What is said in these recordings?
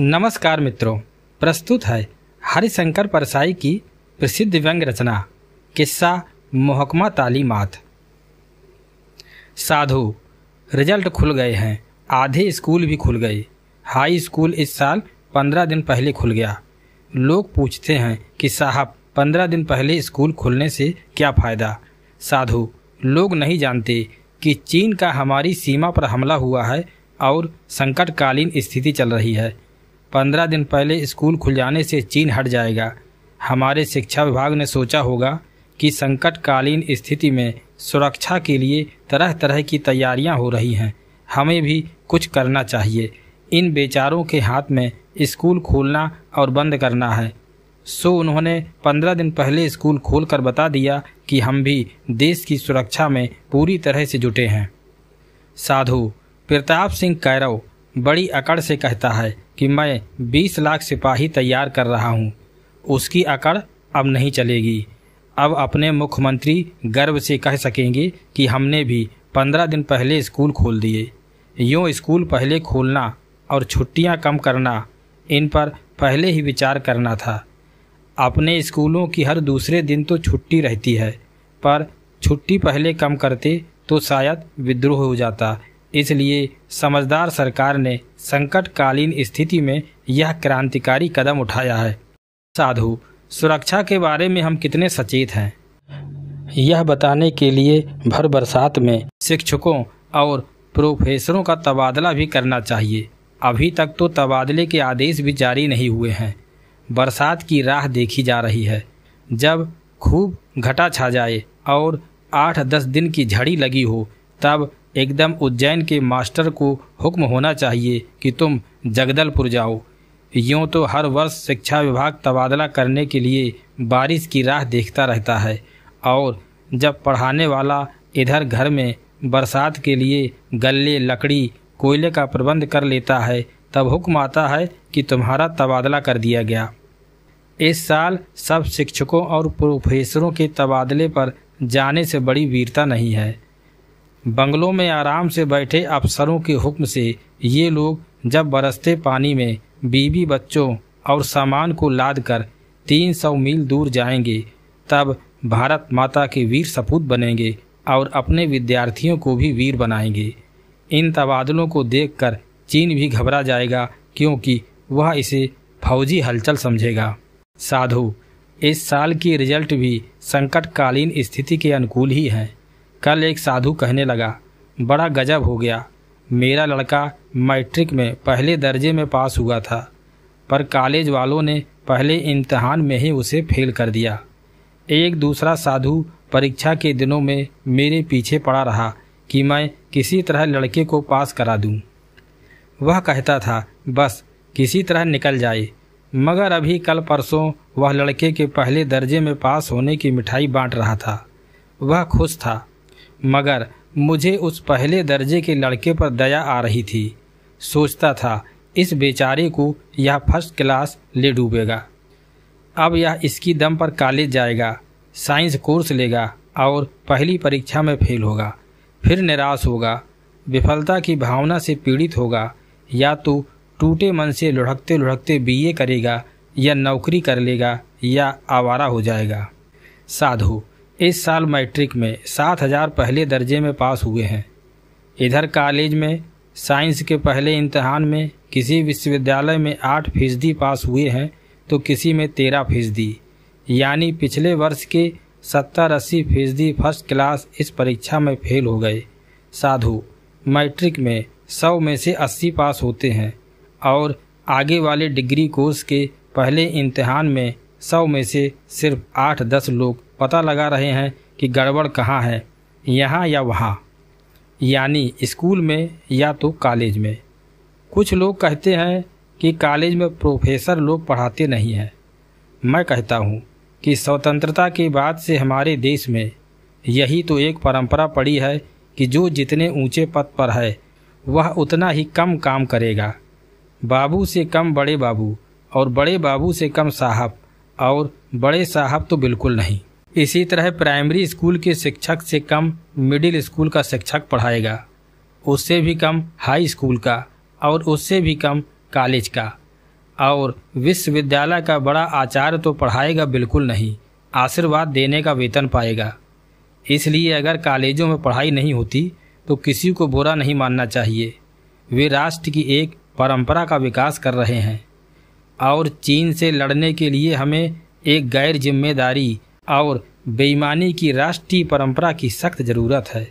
नमस्कार मित्रों प्रस्तुत है हरिशंकर परसाई की प्रसिद्ध व्यंग रचना किस्सा मोहकमा तालीमात साधु रिजल्ट खुल गए हैं आधे स्कूल भी खुल गए हाई स्कूल इस साल पंद्रह दिन पहले खुल गया लोग पूछते हैं कि साहब पंद्रह दिन पहले स्कूल खुलने से क्या फ़ायदा साधु लोग नहीं जानते कि चीन का हमारी सीमा पर हमला हुआ है और संकटकालीन स्थिति चल रही है पंद्रह दिन पहले स्कूल खुल जाने से चीन हट जाएगा हमारे शिक्षा विभाग ने सोचा होगा कि संकटकालीन स्थिति में सुरक्षा के लिए तरह तरह की तैयारियां हो रही हैं हमें भी कुछ करना चाहिए इन बेचारों के हाथ में स्कूल खोलना और बंद करना है सो उन्होंने पंद्रह दिन पहले स्कूल खोलकर बता दिया कि हम भी देश की सुरक्षा में पूरी तरह से जुटे हैं साधु प्रताप सिंह कैरव बड़ी अकड़ से कहता है कि मैं बीस लाख सिपाही तैयार कर रहा हूँ उसकी अकड़ अब नहीं चलेगी अब अपने मुख्यमंत्री गर्व से कह सकेंगे कि हमने भी पंद्रह दिन पहले स्कूल खोल दिए यूँ स्कूल पहले खोलना और छुट्टियाँ कम करना इन पर पहले ही विचार करना था अपने स्कूलों की हर दूसरे दिन तो छुट्टी रहती है पर छुट्टी पहले कम करते तो शायद विद्रोह हो जाता इसलिए समझदार सरकार ने संकटकालीन स्थिति में यह क्रांतिकारी कदम उठाया है साधु सुरक्षा के बारे में हम कितने सचेत हैं यह बताने के लिए भर बरसात में शिक्षकों और प्रोफेसरों का तबादला भी करना चाहिए अभी तक तो तबादले के आदेश भी जारी नहीं हुए हैं बरसात की राह देखी जा रही है जब खूब घटा छा जाए और आठ दस दिन की झड़ी लगी हो तब एकदम उज्जैन के मास्टर को हुक्म होना चाहिए कि तुम जगदलपुर जाओ यूँ तो हर वर्ष शिक्षा विभाग तबादला करने के लिए बारिश की राह देखता रहता है और जब पढ़ाने वाला इधर घर में बरसात के लिए गल्ले लकड़ी कोयले का प्रबंध कर लेता है तब हुक्म आता है कि तुम्हारा तबादला कर दिया गया इस साल सब शिक्षकों और प्रोफेसरों के तबादले पर जाने से बड़ी वीरता नहीं है बंगलों में आराम से बैठे अफसरों के हुक्म से ये लोग जब बरसते पानी में बीवी बच्चों और सामान को लाद कर तीन सौ मील दूर जाएंगे तब भारत माता के वीर सपूत बनेंगे और अपने विद्यार्थियों को भी वीर बनाएंगे इन तबादलों को देखकर चीन भी घबरा जाएगा क्योंकि वह इसे फौजी हलचल समझेगा साधु इस साल की रिजल्ट भी संकटकालीन स्थिति के अनुकूल ही है कल एक साधु कहने लगा बड़ा गजब हो गया मेरा लड़का मैट्रिक में पहले दर्जे में पास हुआ था पर कॉलेज वालों ने पहले इम्तहान में ही उसे फेल कर दिया एक दूसरा साधु परीक्षा के दिनों में मेरे पीछे पड़ा रहा कि मैं किसी तरह लड़के को पास करा दूं। वह कहता था बस किसी तरह निकल जाए मगर अभी कल परसों वह लड़के के पहले दर्जे में पास होने की मिठाई बांट रहा था वह खुश था मगर मुझे उस पहले दर्जे के लड़के पर दया आ रही थी सोचता था इस बेचारे को यह फर्स्ट क्लास ले डूबेगा अब यह इसकी दम पर कॉलेज जाएगा साइंस कोर्स लेगा और पहली परीक्षा में फेल होगा फिर निराश होगा विफलता की भावना से पीड़ित होगा या तो टूटे मन से लुढ़कते लुढ़कते बीए करेगा या नौकरी कर लेगा या आवारा हो जाएगा साधु इस साल मैट्रिक में सात हजार पहले दर्जे में पास हुए हैं इधर कॉलेज में साइंस के पहले इम्तहान में किसी विश्वविद्यालय में आठ फीसदी पास हुए हैं तो किसी में तेरह फीसदी यानी पिछले वर्ष के सत्तर अस्सी फीसदी फर्स्ट क्लास इस परीक्षा में फेल हो गए साधु मैट्रिक में सौ में से अस्सी पास होते हैं और आगे वाले डिग्री कोर्स के पहले इम्तहान में सौ में से सिर्फ आठ दस लोग पता लगा रहे हैं कि गड़बड़ कहाँ है यहाँ या वहाँ यानी स्कूल में या तो कॉलेज में कुछ लोग कहते हैं कि कॉलेज में प्रोफेसर लोग पढ़ाते नहीं हैं मैं कहता हूँ कि स्वतंत्रता के बाद से हमारे देश में यही तो एक परंपरा पड़ी है कि जो जितने ऊंचे पद पर है वह उतना ही कम काम करेगा बाबू से कम बड़े बाबू और बड़े बाबू से कम साहब और बड़े साहब तो बिल्कुल नहीं इसी तरह प्राइमरी स्कूल के शिक्षक से कम मिडिल स्कूल का शिक्षक पढ़ाएगा उससे भी कम हाई स्कूल का और उससे भी कम कॉलेज का और विश्वविद्यालय का बड़ा आचार्य तो पढ़ाएगा बिल्कुल नहीं आशीर्वाद देने का वेतन पाएगा इसलिए अगर कॉलेजों में पढ़ाई नहीं होती तो किसी को बुरा नहीं मानना चाहिए वे राष्ट्र की एक परंपरा का विकास कर रहे हैं और चीन से लड़ने के लिए हमें एक गैर जिम्मेदारी और बेईमानी की राष्ट्रीय परंपरा की सख्त ज़रूरत है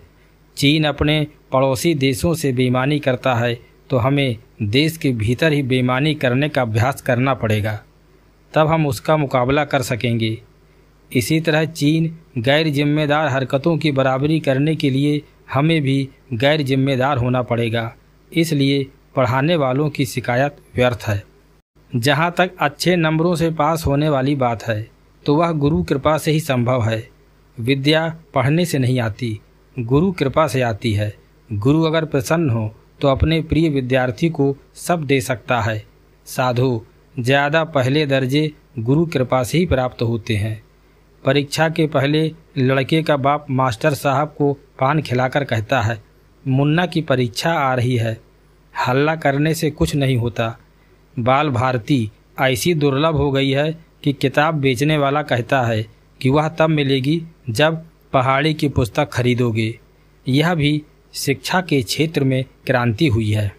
चीन अपने पड़ोसी देशों से बेईमानी करता है तो हमें देश के भीतर ही बेईमानी करने का अभ्यास करना पड़ेगा तब हम उसका मुकाबला कर सकेंगे इसी तरह चीन गैर जिम्मेदार हरकतों की बराबरी करने के लिए हमें भी गैर जिम्मेदार होना पड़ेगा इसलिए पढ़ाने वालों की शिकायत व्यर्थ है जहाँ तक अच्छे नंबरों से पास होने वाली बात है तो वह गुरु कृपा से ही संभव है विद्या पढ़ने से नहीं आती गुरु कृपा से आती है गुरु अगर प्रसन्न हो तो अपने प्रिय विद्यार्थी को सब दे सकता है साधु ज़्यादा पहले दर्जे गुरु कृपा से ही प्राप्त होते हैं परीक्षा के पहले लड़के का बाप मास्टर साहब को पान खिलाकर कहता है मुन्ना की परीक्षा आ रही है हल्ला करने से कुछ नहीं होता बाल भारती ऐसी दुर्लभ हो गई है कि किताब बेचने वाला कहता है कि वह तब मिलेगी जब पहाड़ी की पुस्तक खरीदोगे यह भी शिक्षा के क्षेत्र में क्रांति हुई है